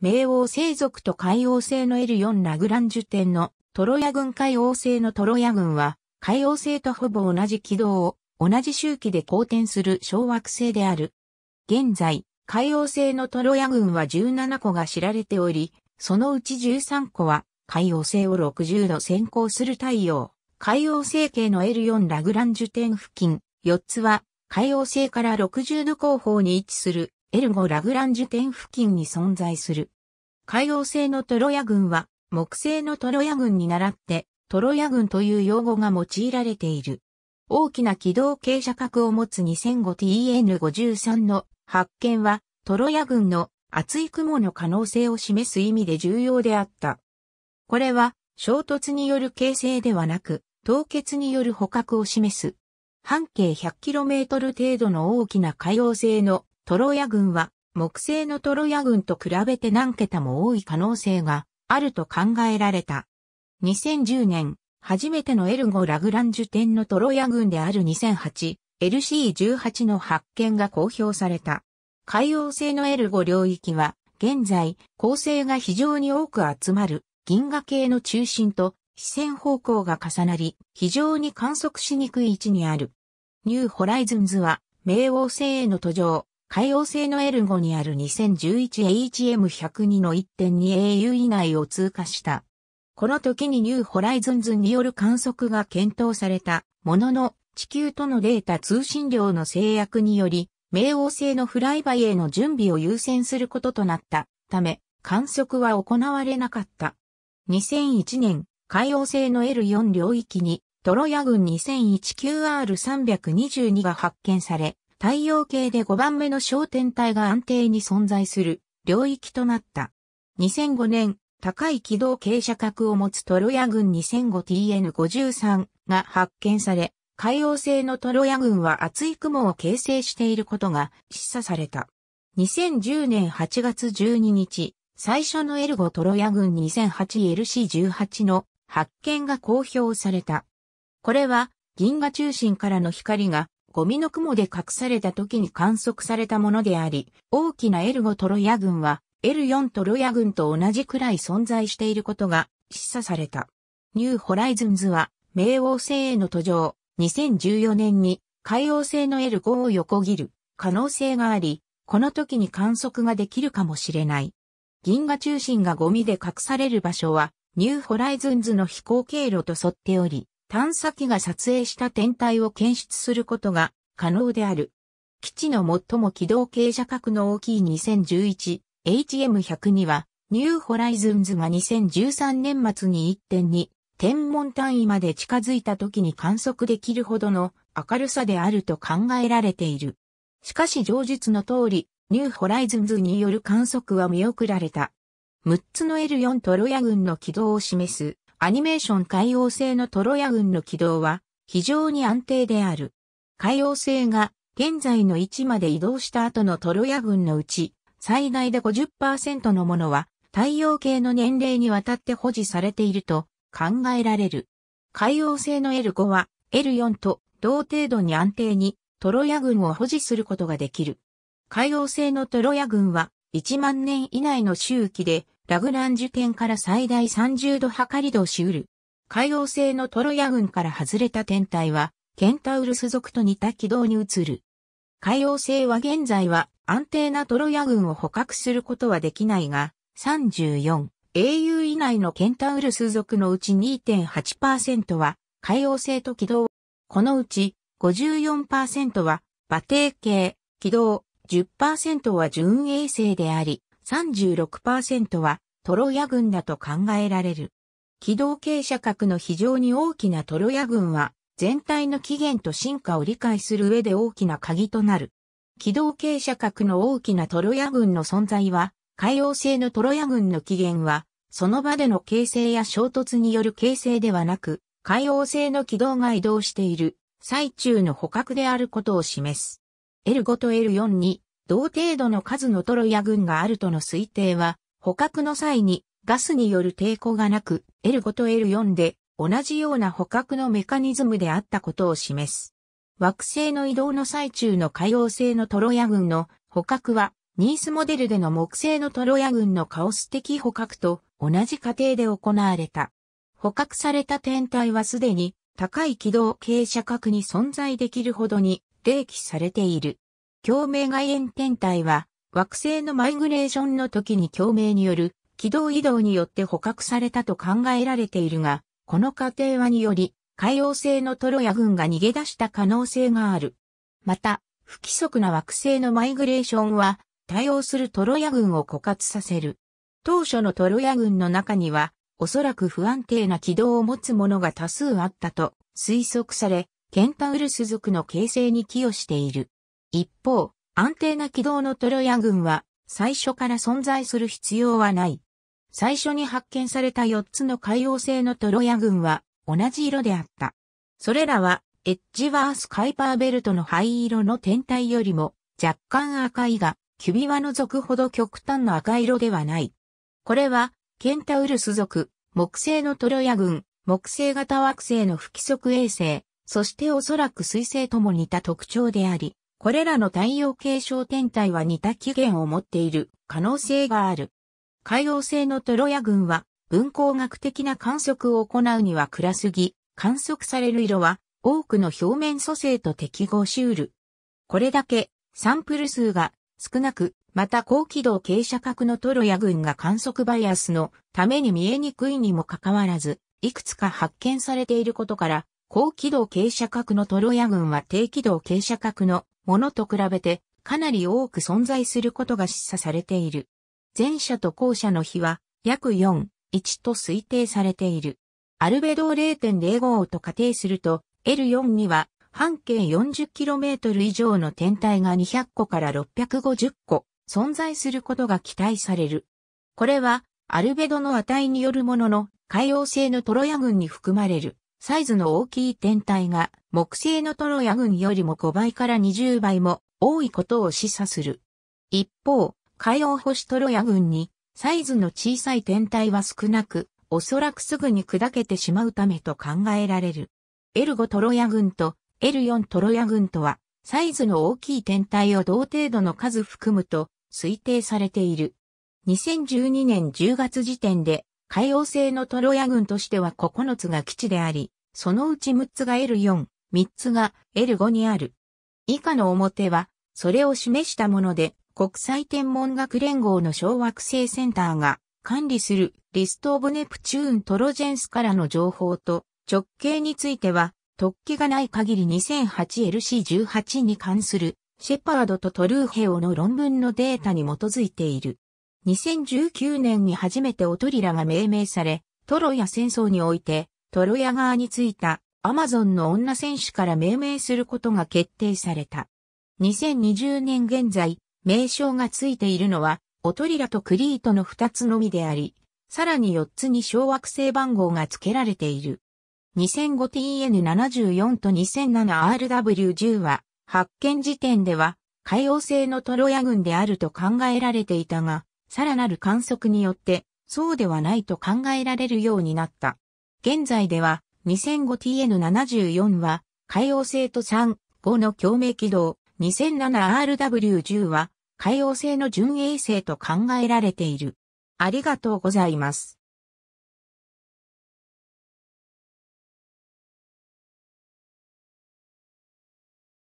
冥王星族と海王星の L4 ラグランジュ点のトロヤ軍海王星のトロヤ軍は、海王星とほぼ同じ軌道を同じ周期で公転する小惑星である。現在、海王星のトロヤ軍は17個が知られており、そのうち13個は海王星を60度先行する太陽、海王星系の L4 ラグランジュ点付近、4つは海王星から60度後方に位置するエルゴ・ラグランジュ点付近に存在する。海洋製のトロヤ群は、木製のトロヤ群に倣って、トロヤ群という用語が用いられている。大きな軌道傾斜角を持つ 2005TN53 の発見は、トロヤ群の厚い雲の可能性を示す意味で重要であった。これは、衝突による形成ではなく、凍結による捕獲を示す。半径 100km 程度の大きな海洋星のトロヤ群は木星のトロヤ群と比べて何桁も多い可能性があると考えられた。2010年、初めてのエルゴ・ラグランジュ点のトロヤ群である 2008LC18 の発見が公表された。海洋星のエルゴ領域は、現在、恒星が非常に多く集まる銀河系の中心と視線方向が重なり、非常に観測しにくい位置にある。ニューホライズンズは、冥王星への途上、海洋星のエルゴにある2 0 1 1 h m 1 0 2の 1.2AU 以内を通過した。この時にニューホライズンズによる観測が検討されたものの地球とのデータ通信量の制約により、冥王星のフライバイへの準備を優先することとなったため、観測は行われなかった。2001年、海洋星の L4 領域に、トロヤ軍 2019R322 が発見され、太陽系で5番目の小天体が安定に存在する領域となった。2005年、高い軌道傾斜角を持つトロヤ群 2005TN53 が発見され、海洋星のトロヤ群は厚い雲を形成していることが示唆された。2010年8月12日、最初のエルゴトロヤ群 2008LC18 の発見が公表された。これは銀河中心からの光がゴミの雲で隠された時に観測されたものであり、大きなエルゴトロヤ群は、L4 トロヤ群と同じくらい存在していることが示唆された。ニューホライズンズは、冥王星への途上、2014年に海王星の L5 を横切る可能性があり、この時に観測ができるかもしれない。銀河中心がゴミで隠される場所は、ニューホライズンズの飛行経路と沿っており、探査機が撮影した天体を検出することが可能である。基地の最も軌道傾斜角の大きい 2011HM100 には、ニューホライズンズが2013年末に1.2天文単位まで近づいた時に観測できるほどの明るさであると考えられている。しかし上述の通り、ニューホライズンズによる観測は見送られた。6つの L4 トロヤ群の軌道を示すアニメーション海王星のトロヤ群の軌道は非常に安定である。海王星が現在の位置まで移動した後のトロヤ群のうち最大で50%のものは太陽系の年齢にわたって保持されていると考えられる。海王星の L5 は L4 と同程度に安定にトロヤ群を保持することができる。海王星のトロヤ群は1万年以内の周期でラグランジュ点から最大30度測り度しうる。海洋星のトロヤ群から外れた天体は、ケンタウルス族と似た軌道に移る。海洋星は現在は安定なトロヤ群を捕獲することはできないが、34、英雄以内のケンタウルス族のうち2.8%は海洋星と軌道。このうち54%は馬蹄形、軌道、10%は準衛星であり、36%はトロヤ軍だと考えられる。軌道傾斜角の非常に大きなトロヤ軍は全体の起源と進化を理解する上で大きな鍵となる。軌道傾斜角の大きなトロヤ軍の存在は、海洋性のトロヤ軍の起源は、その場での形成や衝突による形成ではなく、海洋性の軌道が移動している最中の捕獲であることを示す。L5 と L4 に同程度の数のトロイア軍があるとの推定は、捕獲の際にガスによる抵抗がなく、L5 と L4 で同じような捕獲のメカニズムであったことを示す。惑星の移動の最中の海洋星のトロヤ軍の捕獲は、ニースモデルでの木星のトロヤ軍のカオス的捕獲と同じ過程で行われた。捕獲された天体はすでに高い軌道傾斜角に存在できるほどに冷記されている。共鳴外縁天体は、惑星のマイグレーションの時に共鳴による軌道移動によって捕獲されたと考えられているが、この過程はにより、海洋星のトロヤ群が逃げ出した可能性がある。また、不規則な惑星のマイグレーションは、対応するトロヤ群を枯渇させる。当初のトロヤ群の中には、おそらく不安定な軌道を持つものが多数あったと推測され、ケンタウルス族の形成に寄与している。一方、安定な軌道のトロヤ軍は最初から存在する必要はない。最初に発見された4つの海洋星のトロヤ軍は同じ色であった。それらはエッジワース・カイパーベルトの灰色の天体よりも若干赤いが、キュビワの属ほど極端な赤色ではない。これは、ケンタウルス属、木星のトロヤ群、木星型惑星の不規則衛星、そしておそらく水星とも似た特徴であり、これらの太陽系小天体は似た起源を持っている可能性がある。海王星のトロヤ群は分光学的な観測を行うには暗すぎ、観測される色は多くの表面組成と適合しうる。これだけサンプル数が少なく、また高軌道傾斜角のトロヤ群が観測バイアスのために見えにくいにもかかわらず、いくつか発見されていることから、高軌道傾斜角のトロヤ群は低軌道傾斜角のものと比べてかなり多く存在することが示唆されている。前者と後者の比は約4、1と推定されている。アルベドを0.05と仮定すると、L4 には半径 40km 以上の天体が200個から650個存在することが期待される。これはアルベドの値によるものの海洋性のトロヤ群に含まれるサイズの大きい天体が木製のトロヤ群よりも5倍から20倍も多いことを示唆する。一方、海洋星トロヤ群にサイズの小さい天体は少なく、おそらくすぐに砕けてしまうためと考えられる。L5 トロヤ群と L4 トロヤ群とは、サイズの大きい天体を同程度の数含むと推定されている。2012年10月時点で、海洋星のトロヤ群としては9つが基地であり、そのうち6つが L4、3つが L5 にある。以下の表は、それを示したもので、国際天文学連合の小惑星センターが管理するリスト・オブ・ネプチューン・トロジェンスからの情報と直径については、突起がない限り 2008LC18 に関するシェパードとトルーヘオの論文のデータに基づいている。2019年に初めてオトリラが命名され、トロヤ戦争においてトロヤ側についたアマゾンの女選手から命名することが決定された。2020年現在、名称がついているのは、オトリラとクリートの2つのみであり、さらに4つに小惑星番号が付けられている。2005TN74 と 2007RW10 は、発見時点では、海洋星のトロヤ群であると考えられていたが、さらなる観測によって、そうではないと考えられるようになった。現在では、2005TN74 は、海洋星と3、5の共鳴軌道、2007RW10 は、海洋星の準衛星と考えられている。ありがとうございます。